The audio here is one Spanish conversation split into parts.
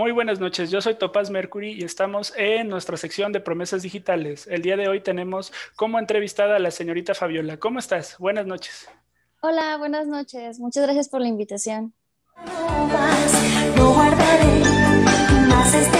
Muy buenas noches, yo soy Topaz Mercury y estamos en nuestra sección de promesas digitales. El día de hoy tenemos como entrevistada a la señorita Fabiola. ¿Cómo estás? Buenas noches. Hola, buenas noches. Muchas gracias por la invitación. No guardaré más este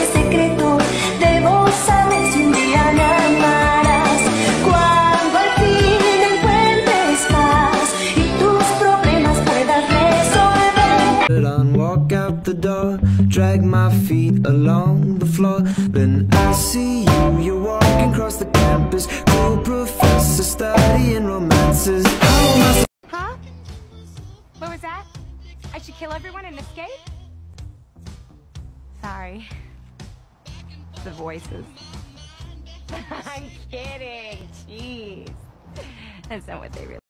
drag my feet along the floor Then I see you, you're walking across the campus Cool professor studying romances oh, Huh? What was that? I should kill everyone and escape? Sorry. The voices. I'm kidding. Jeez. That's not what they really.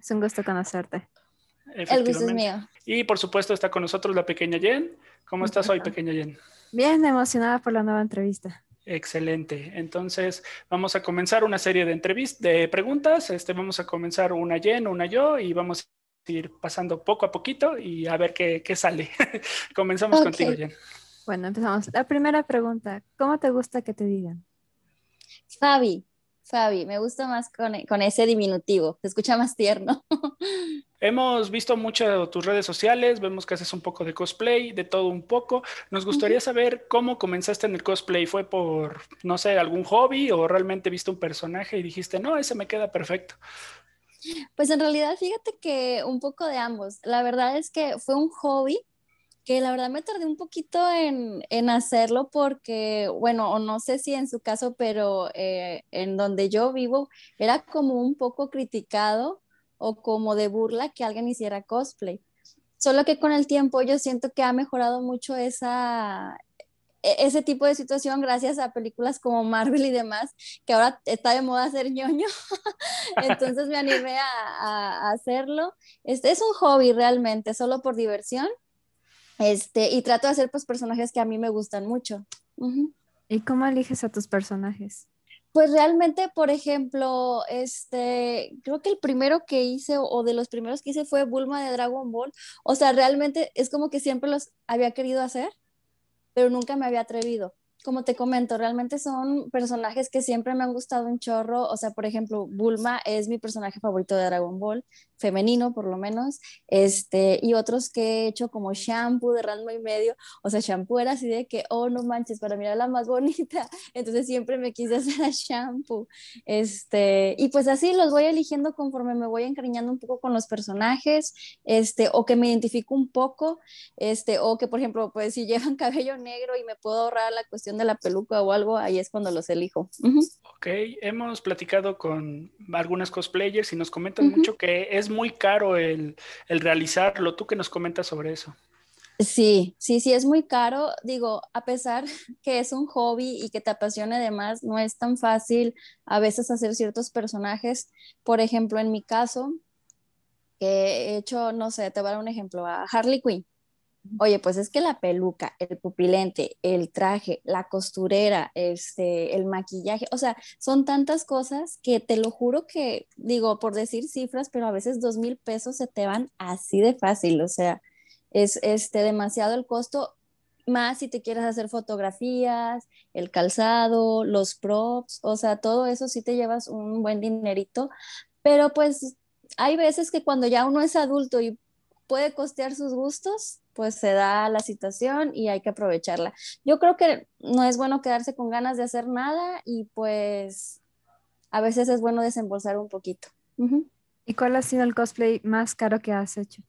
Es un gusto conocerte. El gusto es mío. Y por supuesto está con nosotros la pequeña Jen. ¿Cómo estás hoy, pequeña Jen? Bien, emocionada por la nueva entrevista. Excelente. Entonces, vamos a comenzar una serie de entrevistas, de preguntas. Este, vamos a comenzar una Jen, una yo y vamos a ir pasando poco a poquito y a ver qué, qué sale. Comenzamos contigo, Jen. Bueno, empezamos. La primera pregunta, ¿cómo te gusta que te digan? Fabi, Fabi, me gusta más con, con ese diminutivo, se escucha más tierno. Hemos visto mucho tus redes sociales, vemos que haces un poco de cosplay, de todo un poco. Nos gustaría saber cómo comenzaste en el cosplay. ¿Fue por, no sé, algún hobby o realmente viste un personaje y dijiste, no, ese me queda perfecto? Pues en realidad, fíjate que un poco de ambos. La verdad es que fue un hobby que la verdad me tardé un poquito en, en hacerlo porque, bueno, o no sé si en su caso, pero eh, en donde yo vivo era como un poco criticado o como de burla que alguien hiciera cosplay. Solo que con el tiempo yo siento que ha mejorado mucho esa, e-, ese tipo de situación gracias a películas como Marvel y demás, que ahora está de moda ser ñoño, entonces me animé a, hacerlo. Este es un hobby realmente, solo por diversión, este, y trato de hacer pues personajes que a mí me gustan mucho. ¿Y cómo eliges a tus personajes? Pues realmente, por ejemplo, este, creo que el primero que hice o de los primeros que hice fue Bulma de Dragon Ball. O sea, realmente es como que siempre los había querido hacer, pero nunca me había atrevido como te comento, realmente son personajes que siempre me han gustado un chorro. O sea, por ejemplo, Bulma es mi personaje favorito de Dragon Ball, femenino por lo menos. Este, y otros que he hecho como Shampoo de Ranma y medio. O sea, Shampoo era así de que, oh, no manches, para mí era la más bonita. Entonces siempre me quise hacer a Shampoo. Este, y pues así los voy eligiendo conforme me voy encariñando un poco con los personajes, este, o que me identifico un poco, este, o que, por ejemplo, pues si llevan cabello negro y me puedo ahorrar la cuestión de la peluca o algo, ahí es cuando los elijo. Ok, hemos platicado con algunas cosplayers y nos comentan mucho que es muy caro el, el realizarlo. ¿Tú qué nos comentas sobre eso? Sí, sí, sí, es muy caro. Digo, a pesar que es un hobby y que te apasiona además, no es tan fácil a veces hacer ciertos personajes. Por ejemplo, en mi caso, he hecho, no sé, te voy a dar un ejemplo, a Harley Quinn oye, pues es que la peluca, el pupilente, el traje, la costurera, este, el maquillaje, o sea, son tantas cosas que te lo juro que, digo, por decir cifras, pero a veces dos mil pesos se te van así de fácil, o sea, es este, demasiado el costo, más si te quieres hacer fotografías, el calzado, los props, o sea, todo eso sí te llevas un buen dinerito, pero pues hay veces que cuando ya uno es adulto y puede costear sus gustos, pues se da la situación y hay que aprovecharla. Yo creo que no es bueno quedarse con ganas de hacer nada y pues a veces es bueno desembolsar un poquito. ¿Y cuál ha sido el cosplay más caro que has hecho?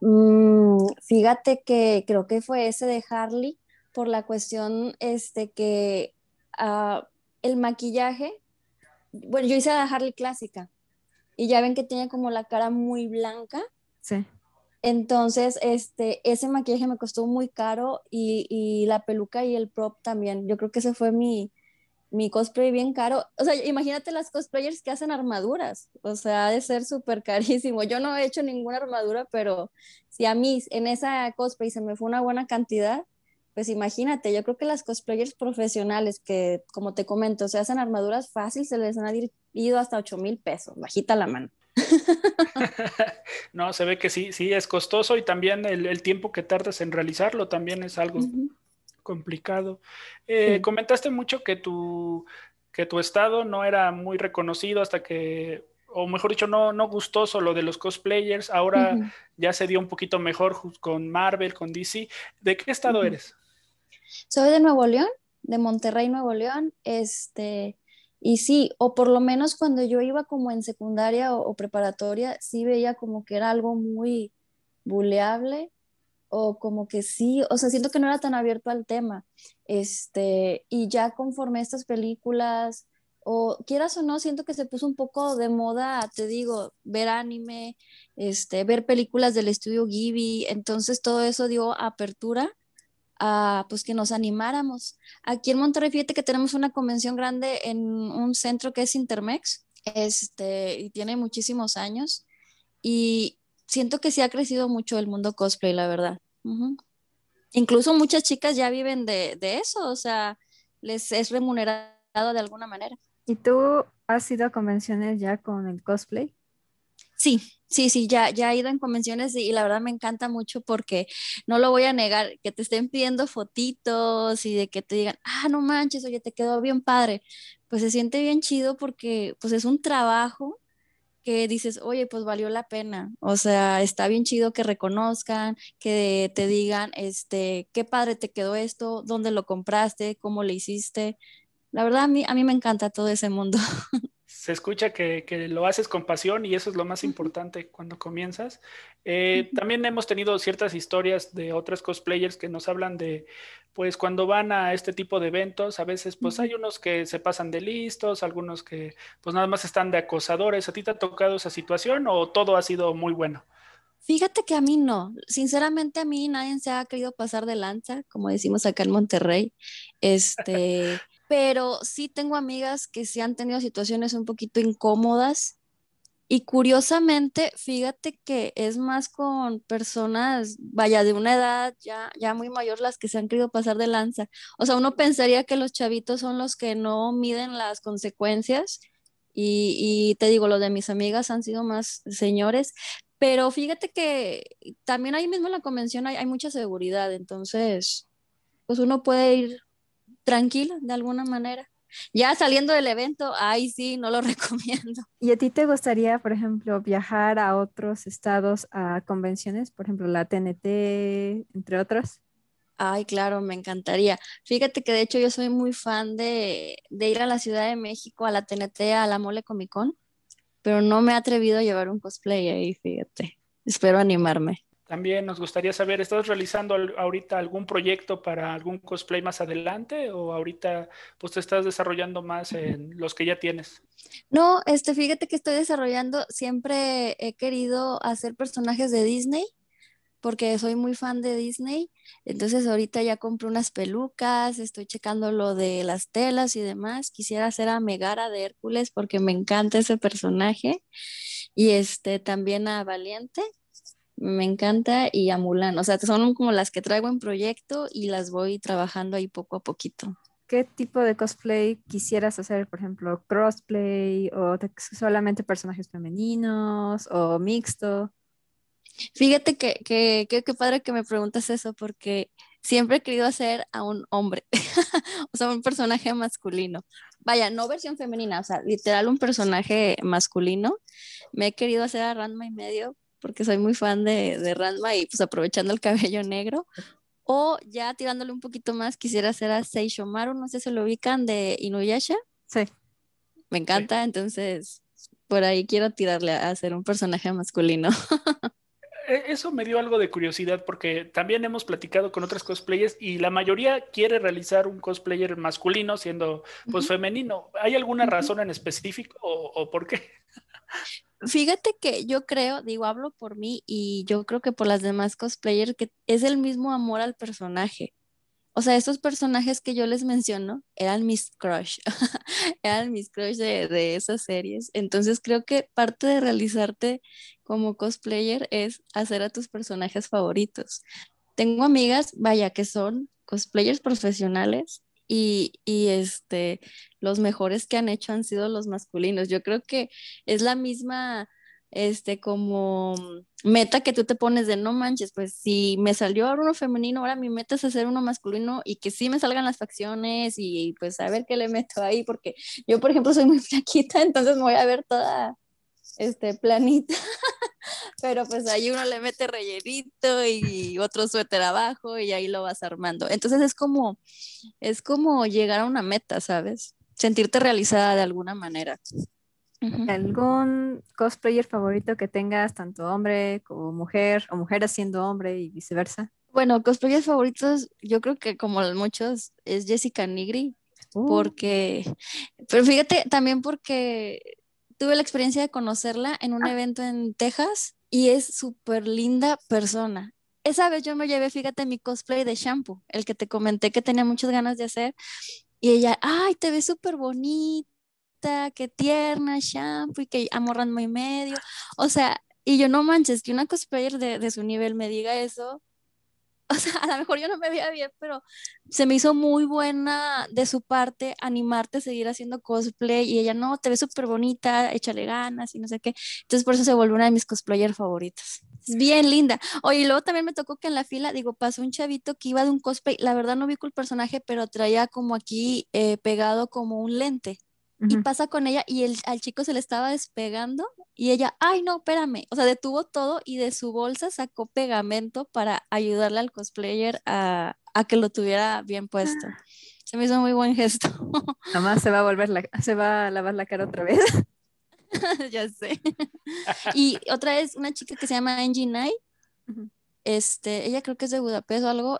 Mm, fíjate que creo que fue ese de Harley por la cuestión este que ah, el maquillaje, bueno, yo hice la Harley clásica y ya ven que tiene como la cara muy blanca. Sí. Entonces, este, ese maquillaje me costó muy caro y, la peluca y el prop también. Yo creo que ese fue mi, mi cosplay bien caro. O sea, imagínate las cosplayers que hacen armaduras. O sea, ha de ser súper carísimo. Yo no he hecho ninguna armadura, pero si a mí en esa cosplay se me fue una buena cantidad, pues imagínate, yo creo que las cosplayers profesionales que, como te comento, se hacen armaduras fácil, se les han ido hasta 8 mil pesos, bajita la mano. no, se ve que sí, sí, es costoso y también el, tiempo que tardas en realizarlo también es algo complicado. Eh, comentaste mucho que tu, que tu estado no era muy reconocido hasta que o mejor dicho, no, no gustoso lo de los cosplayers. Ahora ya se dio un poquito mejor con Marvel, con DC. ¿De qué estado eres? Soy de Nuevo León, de Monterrey, Nuevo León. Este, y sí, o por lo menos cuando yo iba como en secundaria o, preparatoria, sí veía como que era algo muy buleable o como que sí, o sea, siento que no era tan abierto al tema. Este, y ya conforme estas películas, o quieras o no, siento que se puso un poco de moda, te digo, ver anime, este, ver películas del estudio Ghibli, entonces todo eso dio apertura pues que nos animáramos. Aquí en Monterrey, fíjate que tenemos una convención grande en un centro que es Intermex, este, y tiene muchísimos años, y siento que sí ha crecido mucho el mundo cosplay, la verdad. Incluso muchas chicas ya viven de, de eso, o sea, les es remunerado de alguna manera. ¿Y tú has ido a convenciones ya con el cosplay? Sí, Sí, sí, ya, ya he ido en convenciones y, la verdad me encanta mucho porque no lo voy a negar, que te estén pidiendo fotitos y de que te digan, ah, no manches, oye, te quedó bien padre. Pues se siente bien chido porque pues es un trabajo que dices, oye, pues valió la pena. O sea, está bien chido que reconozcan, que te digan, este, qué padre te quedó esto, dónde lo compraste, cómo lo hiciste. La verdad, a mí, a mí me encanta todo ese mundo. se escucha que, lo haces con pasión y eso es lo más importante cuando comienzas. Eh, también hemos tenido ciertas historias de otras cosplayers que nos hablan de, pues cuando van a este tipo de eventos, a veces pues hay unos que se pasan de listos, algunos que pues nada más están de acosadores. ¿A ti te ha tocado esa situación o todo ha sido muy bueno? Fíjate que a mí no, sinceramente a mí nadie se ha querido pasar de lanza, como decimos acá en Monterrey. Este, pero sí tengo amigas que sí han tenido situaciones un poquito incómodas y curiosamente, fíjate que es más con personas, vaya, de una edad ya, ya muy mayor las que se han querido pasar de lanza. O sea, uno pensaría que los chavitos son los que no miden las consecuencias y, te digo, los de mis amigas han sido más señores, pero fíjate que también ahí mismo en la convención hay, hay mucha seguridad, entonces, pues uno puede ir tranquilo de alguna manera. Ya saliendo del evento, ay sí, no lo recomiendo. ¿Y a ti te gustaría, por ejemplo, viajar a otros estados a convenciones, por ejemplo, la TNT, entre otras? Ay, claro, me encantaría. Fíjate que de hecho yo soy muy fan de, de ir a la Ciudad de México, a la TNT, a la Mole Comic Con, pero no me he atrevido a llevar un cosplay ahí, fíjate. Espero animarme. También nos gustaría saber, ¿estás realizando ahorita algún proyecto para algún cosplay más adelante o ahorita pues te estás desarrollando más en los que ya tienes? No, este, fíjate que estoy desarrollando, siempre he querido hacer personajes de Disney porque soy muy fan de Disney, entonces ahorita ya compré unas pelucas, estoy checando lo de las telas y demás, quisiera hacer a Megara de Hércules porque me encanta ese personaje y este también a Valiente me encanta y a Mulan. O sea, son como las que traigo en proyecto y las voy trabajando ahí poco a poquito. ¿Qué tipo de cosplay quisieras hacer? Por ejemplo, crossplay o solamente personajes femeninos o mixto. Fíjate que, que, padre que me preguntas eso porque siempre he querido hacer a un hombre, o sea, un personaje masculino. Vaya, no versión femenina, o sea, literal un personaje masculino. Me he querido hacer a Ranma y medio, porque soy muy fan de, de Ranma y pues aprovechando el cabello negro. O ya tirándole un poquito más, quisiera hacer a Seishomaru, no sé si lo ubican, de Inuyasha. Sí. Me encanta, entonces por ahí quiero tirarle a hacer un personaje masculino. E, eso me dio algo de curiosidad porque también hemos platicado con otras cosplayers y la mayoría quiere realizar un cosplayer masculino siendo pues femenino. ¿Hay alguna razón en específico o, o por qué? Fíjate que yo creo, digo, hablo por mí y yo creo que por las demás cosplayers, que es el mismo amor al personaje. O sea, esos personajes que yo les menciono eran mis crush, eran mis crush de, esas series. Entonces creo que parte de realizarte como cosplayer es hacer a tus personajes favoritos. Tengo amigas, vaya, que son cosplayers profesionales y, y, este, los mejores que han hecho han sido los masculinos. Yo creo que es la misma, este, como meta que tú te pones de no manches, pues si me salió ahora uno femenino, ahora mi meta es hacer uno masculino y que sí me salgan las facciones y, pues a ver qué le meto ahí, porque yo, por ejemplo, soy muy flaquita, entonces voy a ver toda este, planita, pero pues ahí uno le mete rellenito y otro suéter abajo y ahí lo vas armando. Entonces es como, es como llegar a una meta, ¿sabes? Sentirte realizada de alguna manera. ¿Algún cosplayer favorito que tengas, tanto hombre como mujer, o mujer haciendo hombre y viceversa? Bueno, cosplayers favoritos, yo creo que como muchos, es Jessica Nigri, uh. porque, pero fíjate, también porque tuve la experiencia de conocerla en un ah. evento en Texas y es súper linda persona. Esa vez yo me llevé, fíjate, mi cosplay de shampoo, el que te comenté que tenía muchas ganas de hacer. Y ella, ay, te ves súper bonita, qué tierna, shampoo, y que amorrando y medio. O sea, y yo no manches, que una cosplayer de, de su nivel me diga eso, o sea, a lo mejor yo no me veía bien, pero se me hizo muy buena de su parte animarte a seguir haciendo cosplay y ella, no, te ve súper bonita, échale ganas y no sé qué. Entonces por eso se volvió una de mis cosplayers favoritas. Es bien linda. Oye, y luego también me tocó que en la fila, digo, pasó un chavito que iba de un cosplay, la verdad no vi con el personaje, pero traía como aquí eh, pegado como un lente y pasa con ella y el, al chico se le estaba despegando y ella, ay no, espérame, o sea, detuvo todo y de su bolsa sacó pegamento para ayudarle al cosplayer a, que lo tuviera bien puesto. Se me hizo muy buen gesto. más se va a volver, la, se va a lavar la cara otra vez. ya sé. y otra es una chica que se llama Angie Este, ella creo que es de Budapest o algo,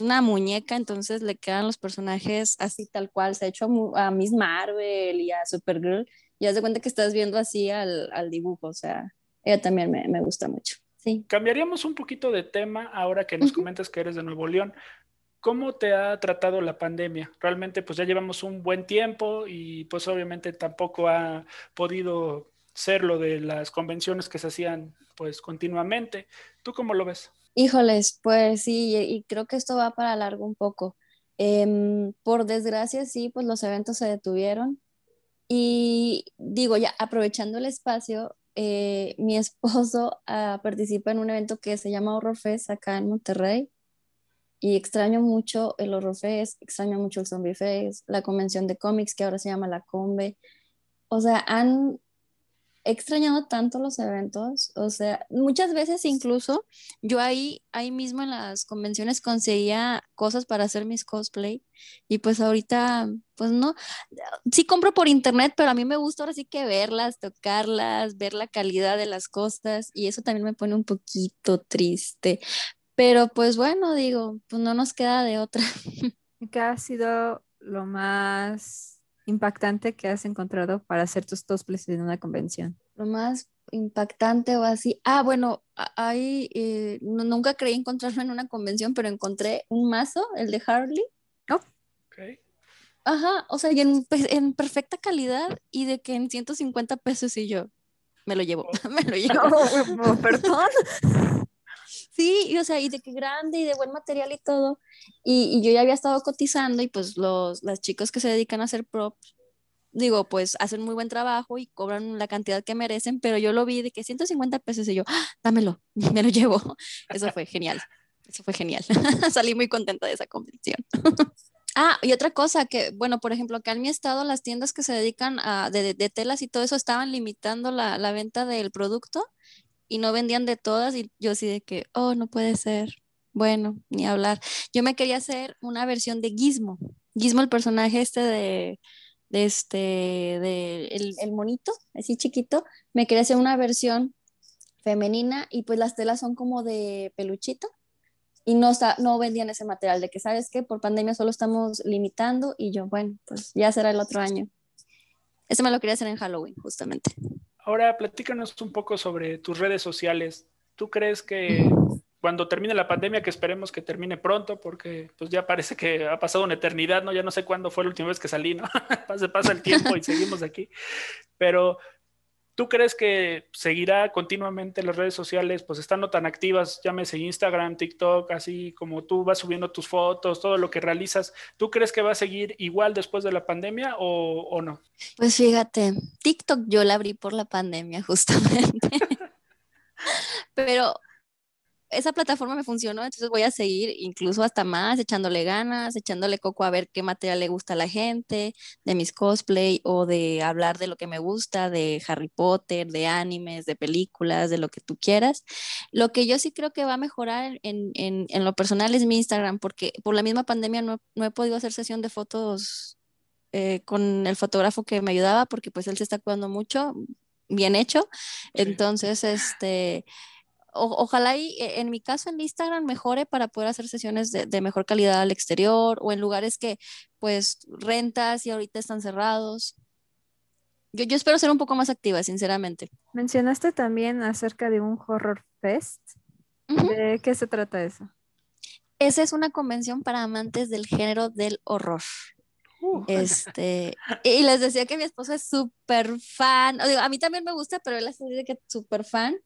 una muñeca, entonces le quedan los personajes así tal cual, se ha hecho a, Miss Marvel y a Supergirl, y haz de cuenta que estás viendo así al, dibujo, o sea, ella también me, gusta mucho. Sí. Cambiaríamos un poquito de tema ahora que nos comentas que eres de Nuevo León. ¿Cómo te ha tratado la pandemia? Realmente pues ya llevamos un buen tiempo y pues obviamente tampoco ha podido ser lo de las convenciones que se hacían pues continuamente. ¿Tú cómo lo ves? Híjoles, pues sí, y creo que esto va para largo un poco. Em, por desgracia, sí, pues los eventos se detuvieron. Y digo, ya aprovechando el espacio, eh, mi esposo ah, participa en un evento que se llama Horror Fest acá en Monterrey. Y extraño mucho el Horror Fest, extraño mucho el Zombie Fest, la convención de cómics que ahora se llama La Combe. O sea, han he extrañado tanto los eventos, o sea, muchas veces incluso yo ahí, ahí mismo en las convenciones conseguía cosas para hacer mis cosplay y pues ahorita, pues no, sí compro por internet, pero a mí me gusta ahora sí que verlas, tocarlas, ver la calidad de las cosas y eso también me pone un poquito triste, pero pues bueno, digo, pues no nos queda de otra. ¿Qué ha sido lo más impactante que has encontrado para hacer tus cosplays en una convención? Lo más impactante o así. Ah, bueno, hay, eh, nunca creí encontrarlo en una convención, pero encontré un mazo, el de Harley. ¿No? Oh. Okay. Ajá, o sea, y pues, en, perfecta calidad y de que en 150 pesos y yo me lo llevo, me lo llevo. perdón. Sí, o sea, y de qué grande y de buen material y todo. Y, yo ya había estado cotizando y pues los, las chicas que se dedican a hacer props, digo, pues hacen muy buen trabajo y cobran la cantidad que merecen, pero yo lo vi de que 150 pesos y yo, ah, dámelo, me lo llevo. Eso fue genial, eso fue genial. Salí muy contenta de esa convicción. ah, y otra cosa que, bueno, por ejemplo, acá en mi estado las tiendas que se dedican a de, telas y todo eso estaban limitando la, la venta del producto y no vendían de todas y yo sí de que, oh, no puede ser. Bueno, ni hablar. Yo me quería hacer una versión de Gizmo. Gizmo, el personaje este de, este, de el, el monito, así chiquito. Me quería hacer una versión femenina y pues las telas son como de peluchito y no, no vendían ese material de que, ¿sabes que Por pandemia solo estamos limitando y yo, bueno, pues ya será el otro año. eso me lo quería hacer en Halloween, justamente. Ahora platícanos un poco sobre tus redes sociales. ¿Tú crees que cuando termine la pandemia, que esperemos que termine pronto, porque pues ya parece que ha pasado una eternidad, ¿no? Ya no sé cuándo fue la última vez que salí, ¿no? se pasa el tiempo y seguimos aquí. Pero ¿Tú crees que seguirá continuamente las redes sociales, pues estando tan activas, llámese Instagram, TikTok, así como tú vas subiendo tus fotos, todo lo que realizas, ¿tú crees que va a seguir igual después de la pandemia o, o no? Pues fíjate, TikTok yo la abrí por la pandemia justamente, pero esa plataforma me funcionó, entonces voy a seguir incluso hasta más, echándole ganas, echándole coco a ver qué material le gusta a la gente, de mis cosplay o de hablar de lo que me gusta, de Harry Potter, de animes, de películas, de lo que tú quieras. Lo que yo sí creo que va a mejorar en, en, en lo personal es mi Instagram, porque por la misma pandemia no, no he podido hacer sesión de fotos eh, con el fotógrafo que me ayudaba, porque pues él se está cuidando mucho, bien hecho. Entonces, este ojalá y eh, en mi caso en Instagram mejore para poder hacer sesiones de, mejor calidad al exterior o en lugares que pues rentas y ahorita están cerrados. Yo, espero ser un poco más activa, sinceramente. Mencionaste también acerca de un horror fest. ¿De qué se trata eso? Esa es una convención para amantes del género del horror. Uh. Este, y les decía que mi esposo es súper fan, a mí también me gusta, pero él hace que súper fan,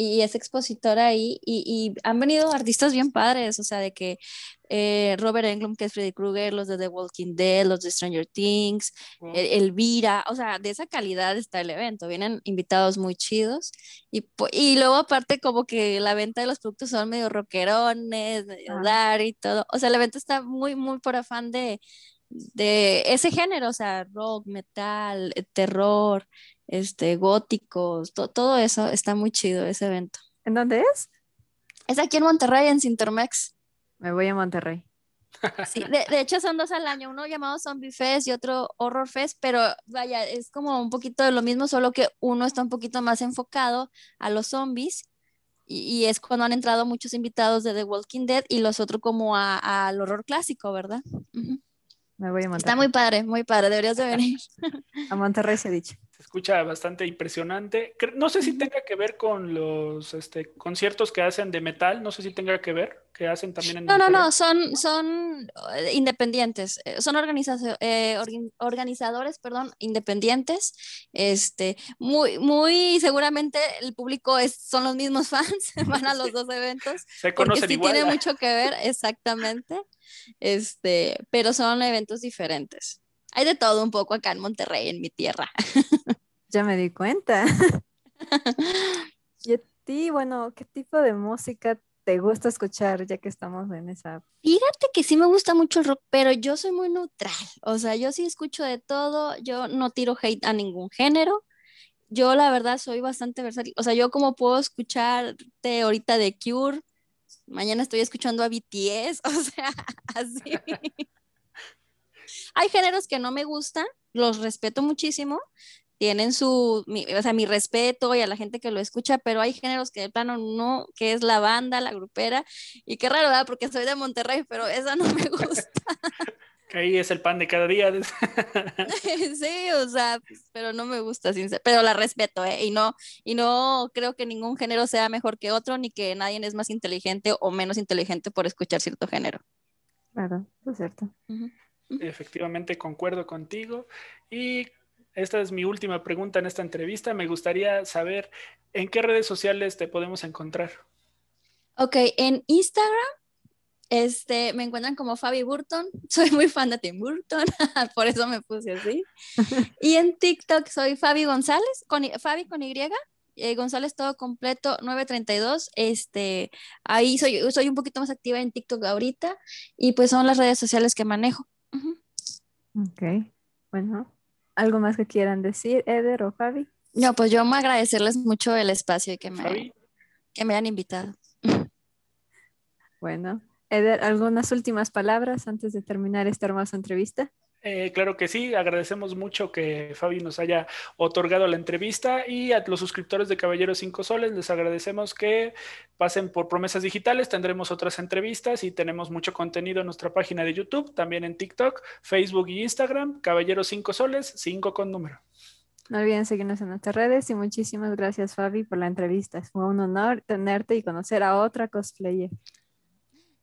y es expositora ahí y, han venido artistas bien padres, o sea, de que eh, Robert Englund, que es Freddy Krueger, los de The Walking Dead, los de Stranger Things, e-, Elvira, o sea, de esa calidad está el evento, vienen invitados muy chidos y, luego aparte como que la venta de los productos son medio rockerones, dar y todo, o sea, el evento está muy, muy por afán de de ese género, o sea, rock, metal, terror, este, góticos, todo eso está muy chido ese evento. ¿En dónde es? Es aquí en Monterrey, en Cintermex. Me voy a Monterrey. de, hecho son dos al año, uno llamado Zombie Fest y otro Horror Fest, pero vaya, es como un poquito de lo mismo, solo que uno está un poquito más enfocado a los zombies y, es cuando han entrado muchos invitados de The Walking Dead y los otros como al horror clásico, ¿verdad? Me voy a Monterrey. Está muy padre, muy padre, deberías de venir. a Monterrey se ha dicho. Se escucha bastante impresionante. No sé si tenga que ver con los este, conciertos que hacen de metal, no sé si tenga que ver, que hacen también en... No, no, no, son, son eh, independientes, eh, son eh, organizadores perdón, independientes. Este, muy, muy seguramente el público es, son los mismos fans, van a los dos eventos. Se conocen sí igual, Tiene mucho que ver, exactamente. Este, pero son eventos diferentes. Hay de todo un poco acá en Monterrey, en mi tierra. Ya me di cuenta. y a ti, bueno, ¿qué tipo de música te gusta escuchar ya que estamos en esa? Fíjate que sí me gusta mucho el rock, pero yo soy muy neutral. O sea, yo sí escucho de todo, yo no tiro hate a ningún género. Yo la verdad soy bastante versátil. O sea, yo como puedo escucharte ahorita de Cure, mañana estoy escuchando a BTS, o sea, así. Hay géneros que no me gustan, los respeto muchísimo, tienen su, o sea, mi respeto y a la gente que lo escucha, pero hay géneros que de plano no, que es la banda, la grupera, y qué raro, ¿verdad? Porque soy de Monterrey, pero esa no me gusta. ahí es el pan de cada día. sí, o sea, pero no me gusta, pero la respeto, ¿eh? Y no, y no creo que ningún género sea mejor que otro, ni que nadie es más inteligente o menos inteligente por escuchar cierto género. Claro, es cierto. Efectivamente, concuerdo contigo. Y esta es mi última pregunta en esta entrevista. Me gustaría saber en qué redes sociales te podemos encontrar. Ok, en Instagram este, me encuentran como Fabi Burton. Soy muy fan de Tim Burton, por eso me puse así. y en TikTok soy Fabi González, con, Fabi con Y. Eh, González todo completo 932 este ahí soy soy un poquito más activa en TikTok ahorita y pues son las redes sociales que manejo Ok, bueno, ¿algo más que quieran decir, Eder o Fabi? No, pues yo me agradecerles mucho el espacio y que me, que me han invitado. Bueno, Eder, ¿algunas últimas palabras antes de terminar esta hermosa entrevista? Eh, claro que sí, agradecemos mucho que Fabi nos haya otorgado la entrevista y a los suscriptores de Caballeros 5 Soles les agradecemos que pasen por promesas digitales, tendremos otras entrevistas y tenemos mucho contenido en nuestra página de YouTube, también en TikTok, Facebook y Instagram, Caballeros 5 Soles, 5 con número. No olviden seguirnos en nuestras redes y muchísimas gracias Fabi por la entrevista. Fue un honor tenerte y conocer a otra cosplayer.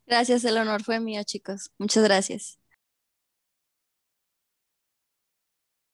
Gracias, el honor fue mío chicos. Muchas gracias.